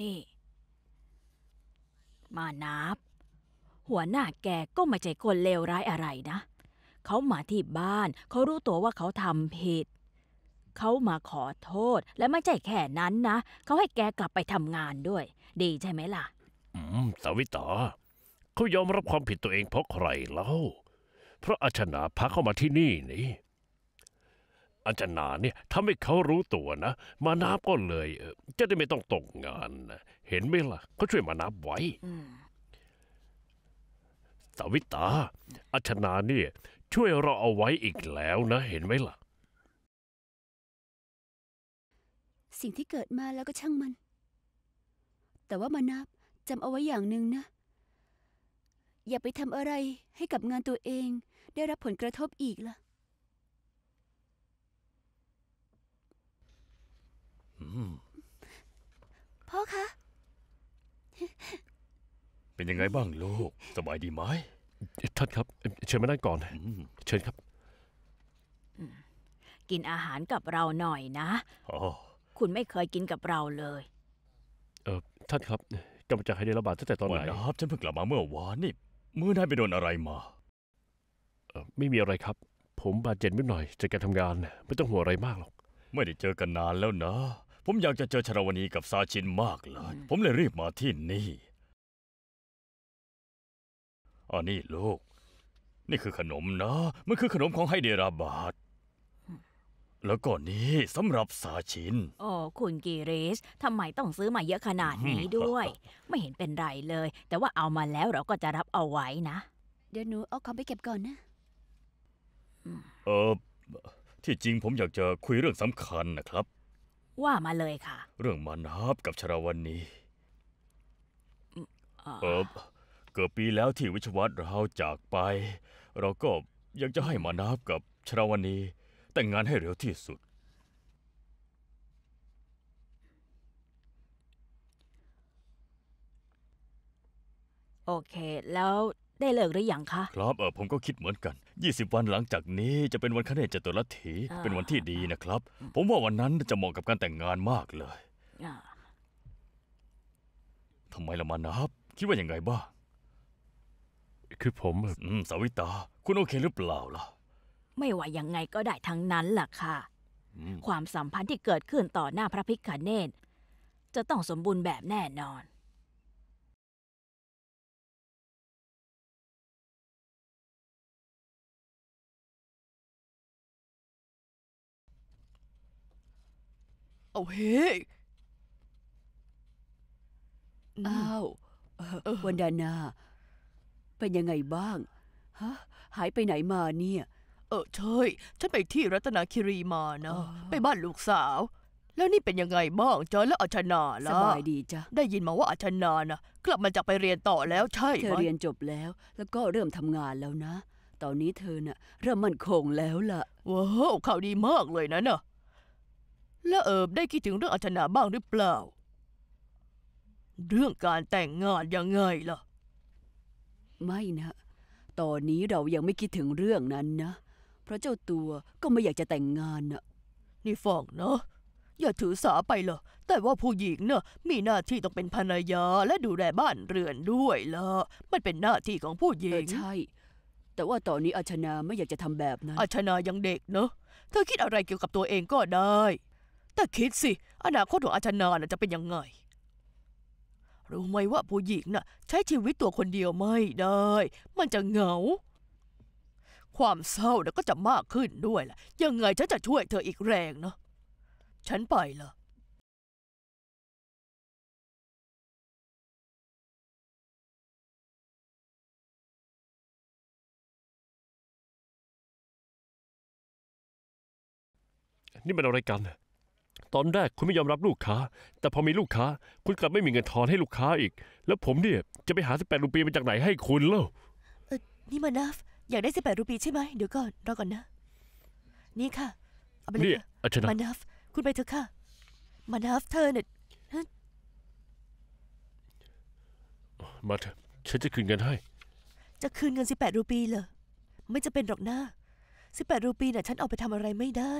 นี่ มานับ หัวหน้าแกก็ไม่ใช่คนเลวร้ายอะไรนะ เขามาที่บ้าน เขารู้ตัวว่าเขาทำผิด เขามาขอโทษและไม่ใช่แค่นั้นนะเขาให้แกกลับไปทำงานด้วย ดีใช่ไหมล่ะ อืมสวิตาเขายอมรับความผิดตัวเองเพราะใครเล่าเพราะอาชนาพาเข้ามาที่นี่นี่อาจารย์นาเนี่ยทำให้เขารู้ตัวนะมานับก็เลยจะได้ไม่ต้องตกงานนะเห็นไหมล่ะเขาช่วยมานับไว้สวิตาอาชนาเนี่ย ช่วยเราเอาไว้อีกแล้วนะเห็นไหมล่ะ สิ่งที่เกิดมาแล้วก็ช่างมัน แต่ว่ามานับจำเอาไว้อย่างหนึ่งนะอย่าไปทำอะไรให้กับงานตัวเอง ได้รับผลกระทบอีกล่ะพ่อคะ เป็นยังไงบ้างลูกสบายดีไหมท่านครับ เชิญมานั่งก่อนเชิญครับกินอาหารกับเราหน่อยนะคุณไม่เคยกินกับเราเลย เออท่านครับกำลังจะให้ได้ระบาดตั้งแต่ตอนไหนครับฉันเพิ่งกลับมาเมื่อวานนี่เมื่อนายไปโดนอะไรมาเออไม่มีอะไรครับ ผมบาดเจ็บนิดหน่อยจากการทำงานไม่ต้องห่วงอะไรมากหรอก ไม่ได้เจอกันนานแล้วนะผมอยากจะเจอชราวนีกับซาชินมากเลย ผมเลยรีบมาที่นี่ อันนี้ลูก นี่คือขนมนะ มันคือขนมของไฮเดราบาดแล้วก็นี่สำหรับซาชินโอ้คุณกีริสทำไมต้องซื้อมาเยอะขนาดนี้ด้วย ไม่เห็นเป็นไรเลย แต่ว่าเอามาแล้วเราก็จะรับเอาไว้นะ เดี๋ยวหนูเอาของไปเก็บก่อนนะ เออที่จริงผมอยากจะคุยเรื่องสำคัญนะครับว่ามาเลยค่ะเรื่องมานับกับชราวันนี้เออเกือบปีแล้วที่วิชวัตรเราจากไป เราก็ยังจะให้มานับกับชราวันนี้แต่งงานให้เร็วที่สุด โอเคแล้วได้เลิกหรือยังคะครับเออผมก็คิดเหมือนกัน20วันหลังจากนี้ จะเป็นวันคเนจตุรถีเป็นวันที่ดีนะครับ ผมว่าวันนั้นจะเหมาะกับการแต่งงานมากเลยทำไมละมานับคิดว่าอย่างไรบ้างคือผมเออืมสาวิตา คุณโอเคหรือเปล่าล่ะ ไม่ว่ายังไงก็ได้ทั้งนั้นล่ะค่ะ ความสัมพันธ์ที่เกิดขึ้นต่อหน้าพระพิคเนศจะต้องสมบูรณ์แบบแน่นอนเอาเฮ้ อ้าววันดานา เป็นยังไงบ้างฮะหายไปไหนมาเนี่ย เออเช่ ฉันไปที่รัตนคีรีมานะไปบ้านลูกสาว แล้วนี่เป็นยังไงบ้างจอยและอัชนาล่ะสบายดีจ้ะ ได้ยินมาว่าอัชนานะกลับมาจากไปเรียนต่อแล้วใช่ไหมเธอเรียนจบแล้ว แล้วก็เริ่มทำงานแล้วนะ ตอนนี้เธอน่ะเริ่มมั่นคงแล้วล่ะว้าวข่าวดีมากเลยนะเน่ะแล้วเอิบได้คิดถึงเรื่องอัธนาบ้างหรือเปล่า เรื่องการแต่งงานยังไงล่ะ ไม่นะตอนนี้เรายังไม่คิดถึงเรื่องนั้นนะเพราะเจ้าตัวก็ไม่อยากจะแต่งงานน่ะนี่ฟองเนาะอย่าถือสาไปเหรอแต่ว่าผู้หญิงเนะ่ะมีหน้าที่ต้องเป็นภรรยาและดูแลบ้านเรือนด้วยละมันเป็นหน้าที่ของผู้หญิงใช่ แต่ว่าตอนนี้อาชนาไม่อยากจะทำแบบนั้นอาชนายังเด็กเนาะ เธอคิดอะไรเกี่ยวกับตัวเองก็ได้แต่คิดสิอนาคตของอาชนานจะเป็นยังไง รู้ไหมว่าผู้หญิงน่ะ ใช้ชีวิตตัวคนเดียวไม่ได้ มันจะเหงา ความเศร้าน่ะก็จะมากขึ้นด้วยล่ะ ยังไงฉันจะช่วยเธออีกแรงเนาะ ฉันไปละนี่มันอะไรกันเนี่ยตอนแรกคุณไม่ยอมรับลูกค้า แต่พอมีลูกค้า คุณกลับไม่มีเงินทอนให้ลูกค้าอีก แล้วผมเนี่ยจะไปหาสิบแปดรูปีมาจากไหนให้คุณเล่านี่มานาฟอยากได้สิบแปดรูปีใช่ไหมเดี๋ยวก่อนรอก่อนนะ นี่ค่ะเอาไปเลนี่ยอชนะมานาฟคุณไปเถอะค่ะมานาฟเธอเนี่ยมาเถอะฉันจะคืนเงินให้ จะคืนเงินสิบแปดรูปีเหรอไม่จะเป็นหรอกนะสิบแปดรูปีน่ะฉันเอาไปทำอะไรไม่ได้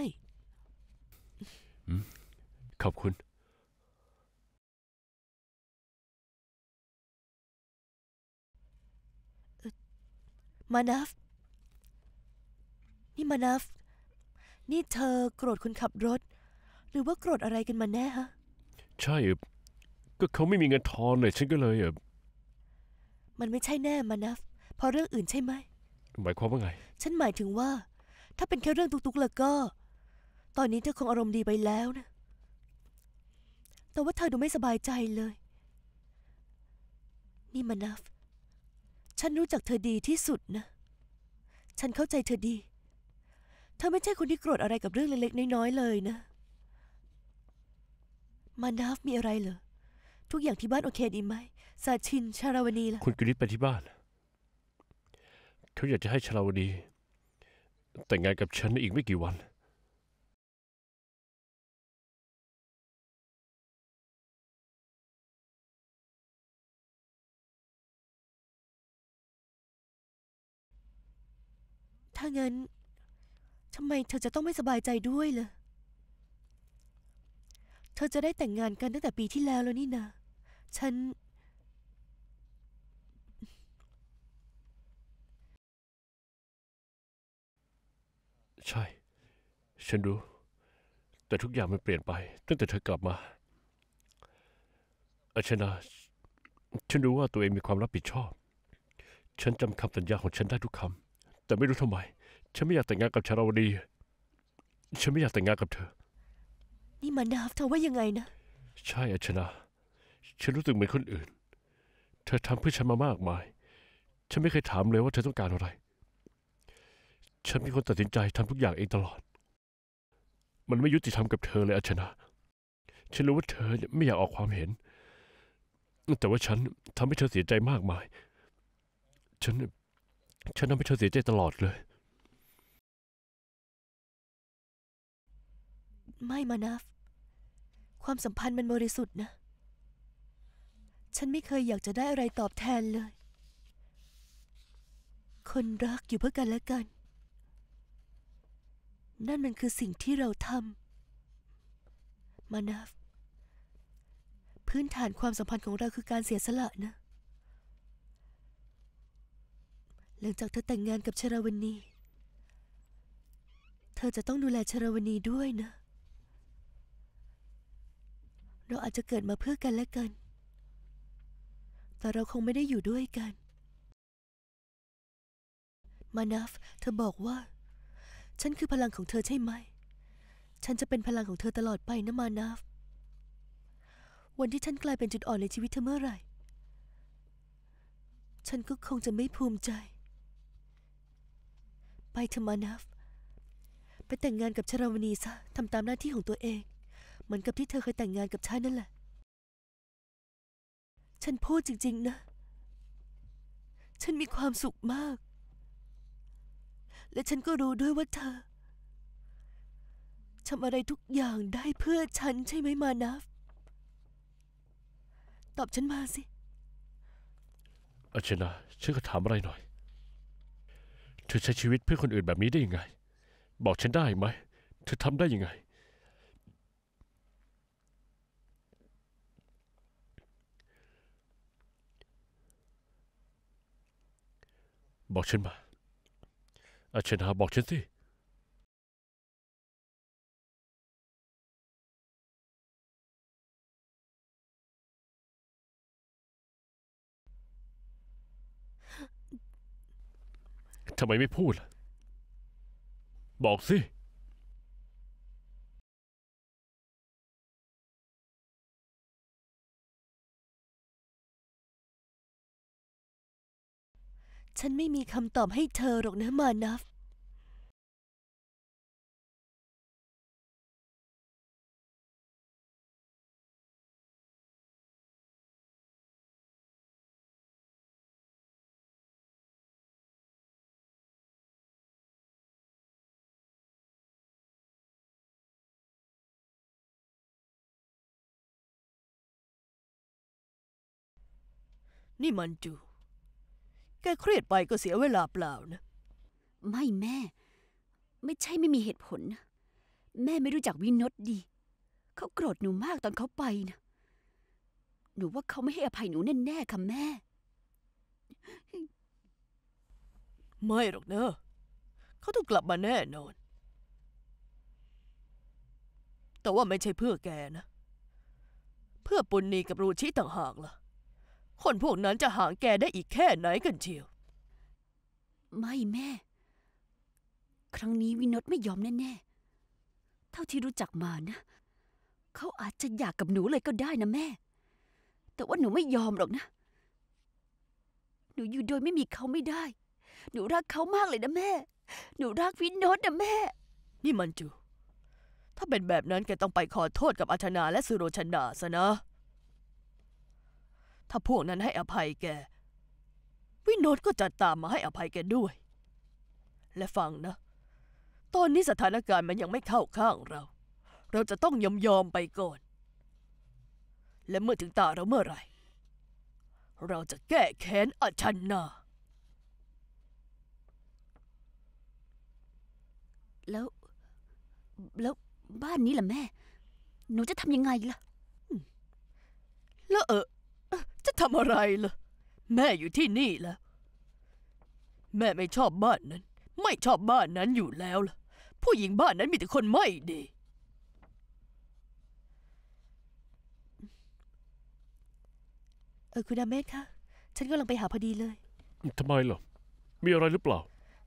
ขอบคุณ มานาฟ นี่มานาฟ นี่เธอโกรธคนขับรถ หรือว่าโกรธอะไรกันมาแน่ฮะ ใช่เออก็เขาไม่มีเงินทอนเลย ฉันก็เลยเออมันไม่ใช่แน่มานัฟพอเรื่องอื่นใช่ไหม หมายความว่าไง ฉันหมายถึงว่า ถ้าเป็นแค่เรื่องตุกๆ แล้วก็ ตอนนี้เธอคงอารมณ์ดีไปแล้วนะแต่ว่าเธอดูไม่สบายใจเลย นี่มานัฟฉันรู้จักเธอดีที่สุดนะ ฉันเข้าใจเธอดี เธอไม่ใช่คนที่โกรธอะไรกับเรื่องเล็กๆน้อยๆเลยนะมานัฟมีอะไรเหรอ ทุกอย่างที่บ้านโอเคดีไหมสาชินชาราวณีล่ะ คุณกริชไปที่บ้าน เขาอยากจะให้ชาราวณีแต่งงานกับฉันในอีกไม่กี่วันถ้างั้นทำไมเธอจะต้องไม่สบายใจด้วยล่ะ เธอจะได้แต่งงานกันตั้งแต่ปีที่แล้วแล้วนี่นะ ฉัน ใช่ ฉันรู้ แต่ทุกอย่างมันเปลี่ยนไป ตั้งแต่เธอกลับมาอาชนา ฉันรู้ว่าตัวเองมีความรับผิดชอบ ฉันจำคำสัญญาของฉันได้ทุกคำแต่ไม่รู้ทำไมฉันไม่อยากแต่งงานกับชาราวดี ฉันไม่อยากแต่งงานกับเธอ นี่มานาฟเธอว่ายังไงนะใช่อัชนาฉันรู้สึกเหมือนคนอื่น เธอทำเพื่อฉันมามากมาย ฉันไม่เคยถามเลยว่าเธอต้องการอะไร ฉันเป็นคนตัดสินใจทำทุกอย่างเองตลอด มันไม่ยุติธรรมกับเธอเลยอัชนาฉันรู้ว่าเธอไม่อยากออกความเห็นแต่ว่าฉันทำให้เธอเสียใจมากมาย ฉันฉันทำให้เธอเสียใจตลอดเลย ไม่มานัฟความสัมพันธ์มันบริสุทธิ์นะ ฉันไม่เคยอยากจะได้อะไรตอบแทนเลย คนรักอยู่เพื่อกันและกัน นั่นมันคือสิ่งที่เราทำมานัฟพื้นฐานความสัมพันธ์ของเราคือการเสียสละนะหลังจากเธอแต่งงานกับชราวณี เธอจะต้องดูแลชราวณีด้วยนะ เราอาจจะเกิดมาเพื่อกันและกัน แต่เราคงไม่ได้อยู่ด้วยกัน มานัฟเธอบอกว่า ฉันคือพลังของเธอใช่ไหม ฉันจะเป็นพลังของเธอตลอดไปนะมานัฟวันที่ฉันกลายเป็นจุดอ่อนในชีวิตเธอเมื่อไหร่ ฉันก็คงจะไม่ภูมิใจไปเถอะมานาฟ ไปแต่งงานกับชราวณีซะ ทำตามหน้าที่ของตัวเอง เหมือนกับที่เธอเคยแต่งงานกับฉันนั่นแหละ ฉันพูดจริงๆนะ ฉันมีความสุขมาก และฉันก็รู้ด้วยว่าเธอทำอะไรทุกอย่างได้เพื่อฉันใช่ไหมมานาฟ ตอบฉันมาสิ อาชนะฉันก็ถามอะไรหน่อยเธอใช้ชีวิตเพื่อคนอื่นแบบนี้ได้ยังไง บอกฉันได้ไหม เธอทำได้ยังไง บอกฉันมา อาชนาบอกฉันสิทำไมไม่พูดล่ะบอกสิ ฉันไม่มีคำตอบให้เธอหรอกนะมานัฟนี่มันจู แกเครียดไปก็เสียเวลาเปล่านะ ไม่แม่ ไม่ใช่ไม่มีเหตุผลนะ แม่ไม่รู้จักวินน์ดี เขาโกรธหนูมากตอนเขาไปนะหนูว่าเขาไม่ให้อภัยหนูแน่ๆค่ะแม่ ไม่หรอกเนอะเขาต้องกลับมาแน่นอน แต่ว่าไม่ใช่เพื่อแกนะ เพื่อปุณณีกับรูชิต่างหากล่ะคนพวกนั้นจะห่างแกได้อีกแค่ไหนกันเชียวไม่แม่ ครั้งนี้วินอตไม่ยอมแน่ๆ เท่าที่รู้จักมานะ เขาอาจจะอยากกับหนูเลยก็ได้นะแม่ แต่ว่าหนูไม่ยอมหรอกนะ หนูอยู่โดยไม่มีเขาไม่ได้ หนูรักเขามากเลยนะแม่ หนูรักวินอตนะแม่ นี่มันจูถ้าเป็นแบบนั้น แกต้องไปขอโทษกับอาชนาและสุโรชนาซะนะถ้าพวกนั้นให้อภัยแก วินโนดก็จะตามมาให้อภัยแกด้วย และฟังนะ ตอนนี้สถานการณ์มันยังไม่เข้าข้างเรา เราจะต้องยอมยอมไปก่อน และเมื่อถึงตาเราเมื่อไร เราจะแก้แค้นอาชันนา แล้ว แล้วบ้านนี้ล่ะแม่ หนูจะทำยังไงล่ะ แล้วเออจะทำอะไรล่ะ แม่อยู่ที่นี่แล้วแม่ไม่ชอบบ้านนั้น ไม่ชอบบ้านนั้นอยู่แล้วล่ะผู้หญิงบ้านนั้นมีแต่คนไม่ดีเออคุณอาเมทคะ ฉันกำลังไปหาพอดีเลยทำไมเหรอมีอะไรหรือเปล่า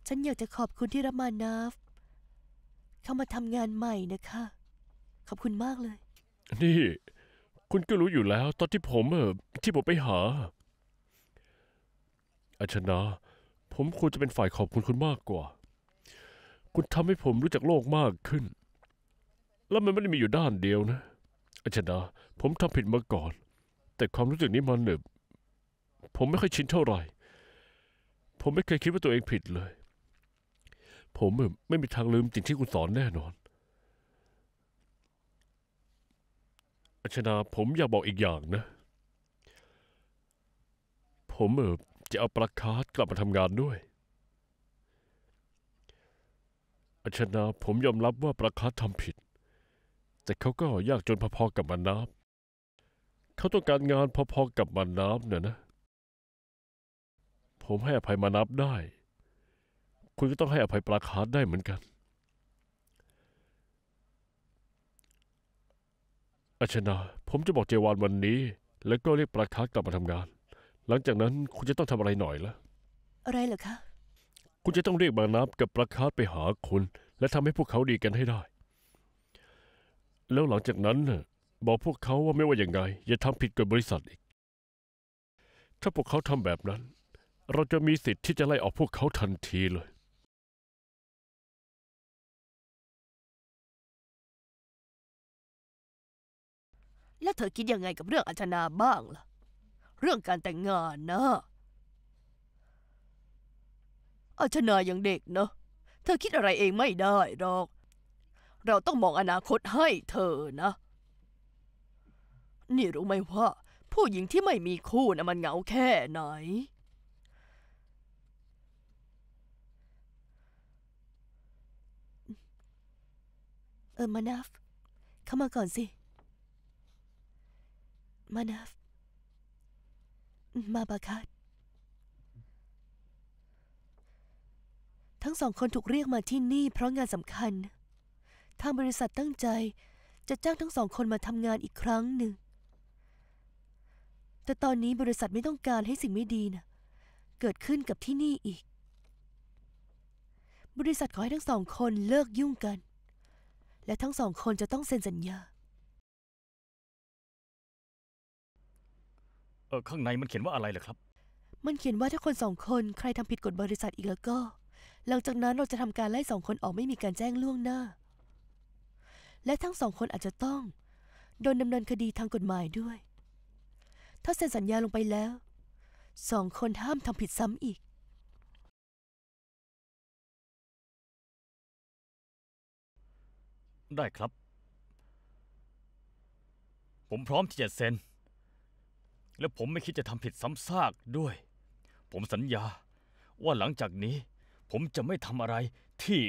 ฉันอยากจะขอบคุณที่รับมานาฟ เข้ามาทำงานใหม่นะคะ ขอบคุณมากเลย นี่คุณก็รู้อยู่แล้วตอนที่ผมเออที่ผมไปหาอาชนะผมควรจะเป็นฝ่ายขอบคุณคุณมากกว่า คุณทำให้ผมรู้จักโลกมากขึ้น แล้วมันไม่ได้มีอยู่ด้านเดียวนะอาชนะผมทำผิดมาก่อน แต่ความรู้สึกนี้มันเนบผมไม่ค่อยชินเท่าไหร่ ผมไม่เคยคิดว่าตัวเองผิดเลย ผมไม่มีทางลืมสิ่งที่คุณสอนแน่นอนอาชนา ผมอยากบอกอีกอย่างนะ ผมเออจะเอาประคาสกลับมาทำงานด้วย อาชนาผมยอมรับว่าประคาสทำผิด แต่เขาก็ยากจนพอๆกับมันน้ำ เขาต้องการงานพอๆกับมันน้ำเนี่ยนะ ผมให้อภัยมานับได้ คุณก็ต้องให้อภัยประคาสได้เหมือนกันอาชนาผมจะบอกเจวานวันนี้ แล้วก็เรียกปละคักกลับมาทำงาน หลังจากนั้นคุณจะต้องทำอะไรหน่อยละ อะไรเหรอคะ คุณจะต้องเรียกบางนับกับปละคักไปหาคุณ และทำให้พวกเขาดีกันให้ได้ แล้วหลังจากนั้น บอกพวกเขาว่าไม่ว่าอย่างไรอย่าทำผิดกฎบริษัทอีก ถ้าพวกเขาทำแบบนั้น เราจะมีสิทธิ์ที่จะไล่ออกพวกเขาทันทีเลยแล้วเธอคิดยังไงกับเรื่องอัชนาบ้างล่ะ เรื่องการแต่งงานนะ อัชนายังเด็กเนาะเธอคิดอะไรเองไม่ได้หรอก เราต้องมองอนาคตให้เธอนะ นี่รู้ไหมว่า ผู้หญิงที่ไม่มีคู่นะมันเหงาแค่ไหน เออ มานาฟเข้ามาก่อนสิมานาฟมาบาคัดทั้งสองคนถูกเรียกมาที่นี่ เพราะงานสำคัญทางบริษัทตั้งใจจะจ้างทั้งสองคนมาทำงานอีกครั้งหนึ่ง แต่ตอนนี้บริษัทไม่ต้องการให้สิ่งไม่ดีนะเกิดขึ้นกับที่นี่อีก บริษัทขอให้ทั้งสองคนเลิกยุ่งกัน และทั้งสองคนจะต้องเซ็นสัญญาเออข้างในมันเขียนว่าอะไรเหรอครับ มันเขียนว่าถ้าคนสองคนใครทำผิดกฎบริษัทอีกแล้วก็ หลังจากนั้นเราจะทำการไล่สองคนออกไม่มีการแจ้งล่วงหน้า และทั้งสองคนอาจจะต้อง โดนดำเนินคดีทางกฎหมายด้วย ถ้าเซ็นสัญญาลงไปแล้วสองคนห้ามทำผิดซ้ำอีก ได้ครับ ผมพร้อมที่จะเซ็นและผมไม่คิดจะทำผิดซ้ำซากด้วย ผมสัญญาว่าหลังจากนี้ ผมจะไม่ทำอะไรที่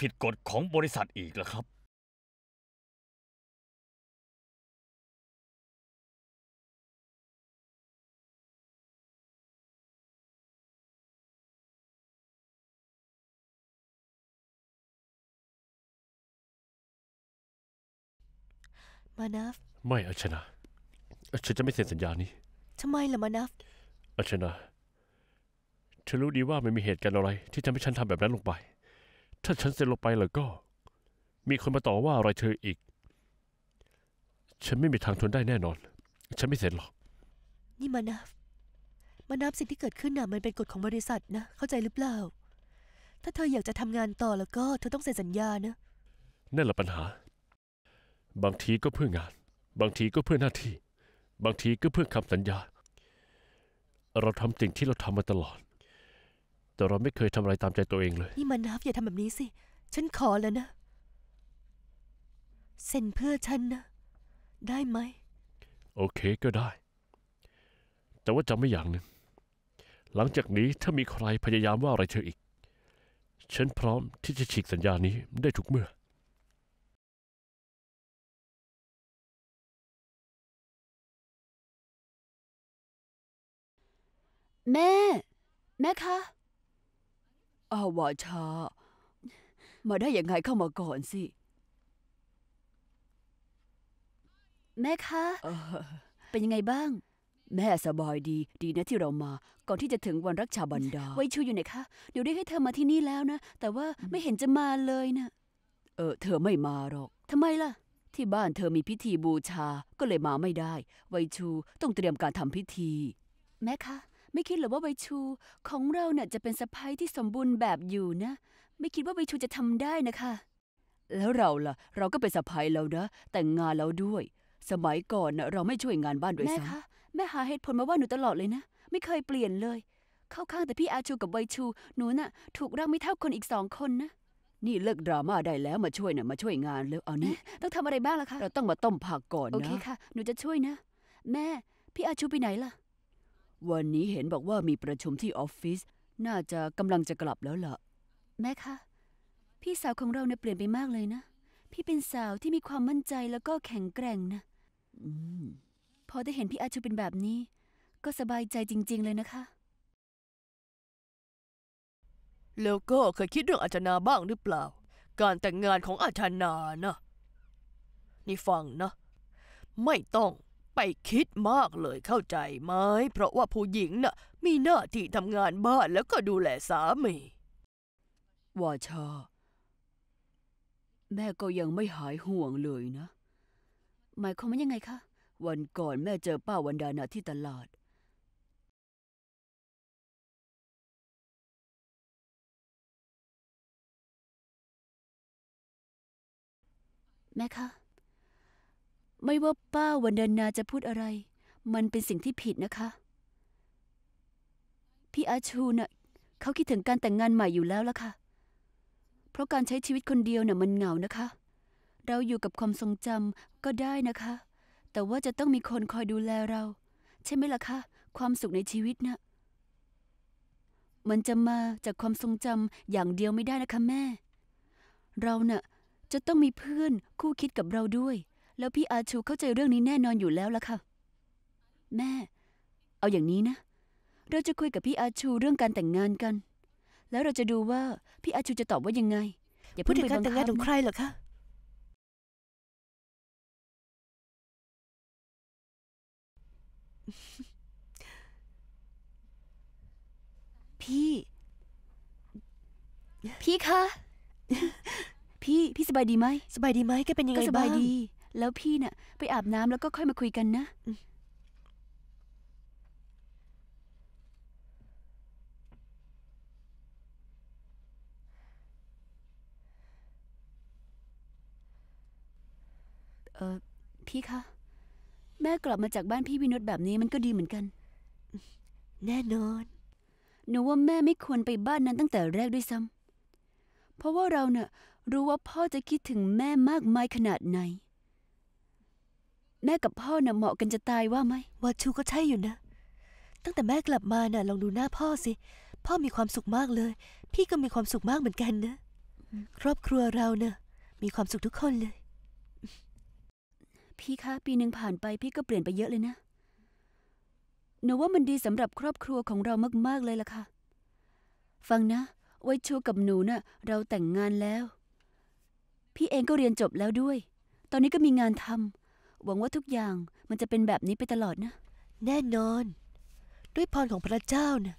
ผิดกฎของบริษัทอีกแล้วครับ มานาฟไม่อาชนะฉันจะไม่เซ็นสัญญานี้ทำไมล่ะมานัฟอาชนะ เธอรู้ดีว่าไม่มีเหตุการณ์อะไร ที่ทำให้ฉันทำแบบนั้นลงไป ถ้าฉันเซ็นลงไปแล้วก็ มีคนมาต่อว่าอะไรเธออีก ฉันไม่มีทางทนได้แน่นอน ฉันไม่เซ็นหรอก นี่มานัฟมานัฟสิ่งที่เกิดขึ้นน่ะมันเป็นกฎของบริษัทนะ เข้าใจหรือเปล่า ถ้าเธออยากจะทำงานต่อแล้วก็เธอต้องเซ็นสัญญานะ นั่นแหละปัญหา บางทีก็เพื่องาน บางทีก็เพื่อหน้าที่ บางทีก็เพื่อคำสัญญาเราทำสิ่งที่เราทำมาตลอด แต่เราไม่เคยทำอะไรตามใจตัวเองเลย นี่มานาฟอย่าทำแบบนี้สิ ฉันขอแล้วนะเซ็นเพื่อฉันนะ ได้ไหม โอเคก็ได้ แต่ว่าจำไม่อย่างหนึ่ง หลังจากนี้ถ้ามีใครพยายามว่าอะไรเธออีก ฉันพร้อมที่จะฉีกสัญญานี้ได้ทุกเมื่อแม่ แม่คะ อาวาชา มาได้ยังไงเข้ามาก่อนสิ แม่คะ เป็นยังไงบ้าง แม่สบายดี ดีนะที่เรามา ก่อนที่จะถึงวันรักชาบันดา ไวชูอยู่ไหนคะ เดี๋ยวได้ให้เธอมาที่นี่แล้วนะ แต่ว่าไม่เห็นจะมาเลยนะเออ เธอไม่มาหรอกทำไมล่ะ ที่บ้านเธอมีพิธีบูชา ก็เลยมาไม่ได้ ไวชูต้องเตรียมการทำพิธี แม่คะไม่คิดหรอว่าใบชูของเราเนี่ยจะเป็นสะพ้ายที่สมบูรณ์แบบอยู่นะ ไม่คิดว่าใบชูจะทำได้นะคะแล้วเราล่ะเราก็เป็นสะพ้ายแล้วนะแต่งงานแล้วด้วย สมัยก่อนนะเราไม่ช่วยงานบ้านด้วยซ้ำแม่คะแม่หาเหตุผลมาว่าหนูตลอดเลยนะไม่เคยเปลี่ยนเลย เข้าข้างแต่พี่อาชูกับใบชู หนูน่ะ ถูกรักไม่เท่าคนอีกสองคนนะ นี่เลิกดราม่าได้แล้วมาช่วยนะมาช่วยงานเร็วเอานี่ต้องทำอะไรบ้างล่ะคะ เราต้องมาต้มผักก่อนนะโอเคค่ะ หนูจะช่วยนะแม่พี่อาชูไปไหนล่ะวันนี้เห็นบอกว่ามีประชุมที่ออฟฟิศ น่าจะกำลังจะกลับแล้วล่ะ แม่คะ พี่สาวของเราเนี่ยเปลี่ยนไปมากเลยนะ พี่เป็นสาวที่มีความมั่นใจแล้วก็แข็งแกร่งนะอพอได้เห็นพี่อาชูเป็นแบบนี้ ก็สบายใจจริงๆเลยนะคะ แล้วก็เคยคิดเรื่องอาจนาบ้างหรือเปล่า การแต่งงานของอาจนานะนี่ฟังนะไม่ต้องไปคิดมากเลยเข้าใจไหม เพราะว่าผู้หญิงน่ะ มีหน้าที่ทำงานบ้านแล้วก็ดูแลสามีวาชาแม่ก็ยังไม่หายห่วงเลยนะหมายความว่ายังไงคะ วันก่อนแม่เจอป้าวันดานาที่ตลาด แม่คะไม่ว่าป้าวันเดนนาจะพูดอะไร มันเป็นสิ่งที่ผิดนะคะ พี่อาชูนะ่ะเขาคิดถึงการแต่งงานใหม่อยู่แล้วละค่ะ เพราะการใช้ชีวิตคนเดียวนะ่ะมันเหงานะคะ เราอยู่กับความทรงจำก็ได้นะคะ แต่ว่าจะต้องมีคนคอยดูแลเรา ใช่ไหมล่ะคะ ความสุขในชีวิตนะ่ะมันจะมาจากความทรงจำอย่างเดียวไม่ได้นะคะแม่ เรานะ่ะจะต้องมีเพื่อนคู่คิดกับเราด้วยแล้วพี่อาชูเข้าใจเรื่องนี้แน่นอนอยู่แล้วล่ะค่ะแม่ เอาอย่างนี้นะ เราจะคุยกับพี่อาชูเรื่องการแต่งงานกัน แล้วเราจะดูว่าพี่อาชูจะตอบว่ายังไงอย่าพูดถึงการแต่งงานของใครเหรอคะพี่พี่คะพี่พี่สบายดีไหมสบายดีไหมก็เป็นยังไงบ้างก็สบายดีแล้วพี่เนี่ยไปอาบน้ำแล้วก็ค่อยมาคุยกันนะ เออพี่คะแม่กลับมาจากบ้านพี่วินชแบบนี้มันก็ดีเหมือนกัน แน่นอน หนูว่าแม่ไม่ควรไปบ้านนั้นตั้งแต่แรกด้วยซ้ำเพราะว่าเราเนี่ยรู้ว่าพ่อจะคิดถึงแม่มากมายขนาดไหนแม่กับพ่อน่ะเหมาะกันจะตายว่าไหมวาชูก็ใช่อยู่นะ ตั้งแต่แม่กลับมาน่ะ ลองดูหน้าพ่อสิ พ่อมีความสุขมากเลย พี่ก็มีความสุขมากเหมือนกันนะ ครอบครัวเราเนะ่ะมีความสุขทุกคนเลย พี่คะปีหนึ่งผ่านไปพี่ก็เปลี่ยนไปเยอะเลยนะหนูว่ามันดีสำหรับครอบครัวของเรามากๆเลยล่ะค่ะ ฟังนะไว้ชูกับหนูนะ่ะเราแต่งงานแล้ว พี่เองก็เรียนจบแล้วด้วย ตอนนี้ก็มีงานทำหวังว่าทุกอย่าง มันจะเป็นแบบนี้ไปตลอดนะ แน่นอน ด้วยพรของพระเจ้านะ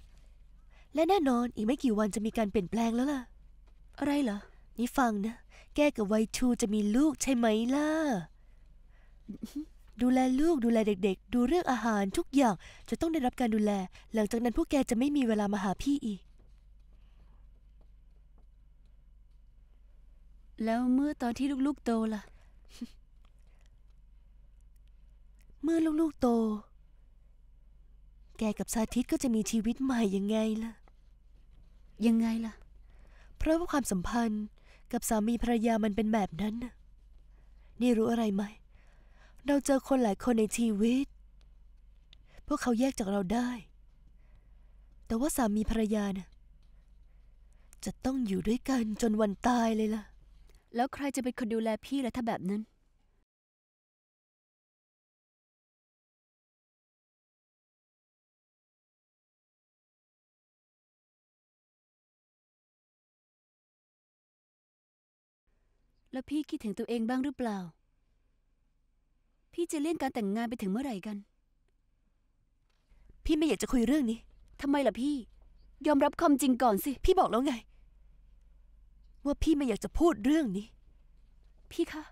และแน่นอน อีกไม่กี่วันจะมีการเปลี่ยนแปลงแล้วล่ะอะไรเหรอนี่ฟังนะแกกับไวทูจะมีลูกใช่ไหมล่ะดูแลลูกดูแลเด็ก ๆ ดูเรื่องอาหารทุกอย่างจะต้องได้รับการดูแล หลังจากนั้นพวกแกจะไม่มีเวลามาหาพี่อีก แล้วเมื่อตอนที่ลูกๆโตล่ะเมื่อลูกๆโต แกกับสาธิตก็จะมีชีวิตใหม่ยังไงล่ะ ยังไงล่ะ เพราะว่าความสัมพันธ์กับสามีภรรยามันเป็นแบบนั้นนนี่รู้อะไรไหม เราเจอคนหลายคนในชีวิต พวกเขาแยกจากเราได้ แต่ว่าสามีภรรยาน่ะ จะต้องอยู่ด้วยกันจนวันตายเลยล่ะ แล้วใครจะเป็นคนดูแลพี่ล่ะถ้าแบบนั้นแล้วพี่คิดถึงตัวเองบ้างหรือเปล่า พี่จะเลี่ยงการแต่งงานไปถึงเมื่อไหร่กัน พี่ไม่อยากจะคุยเรื่องนี้ ทำไมล่ะพี่ ยอมรับความจริงก่อนสิ พี่บอกแล้วไง ว่าพี่ไม่อยากจะพูดเรื่องนี้ พี่คะ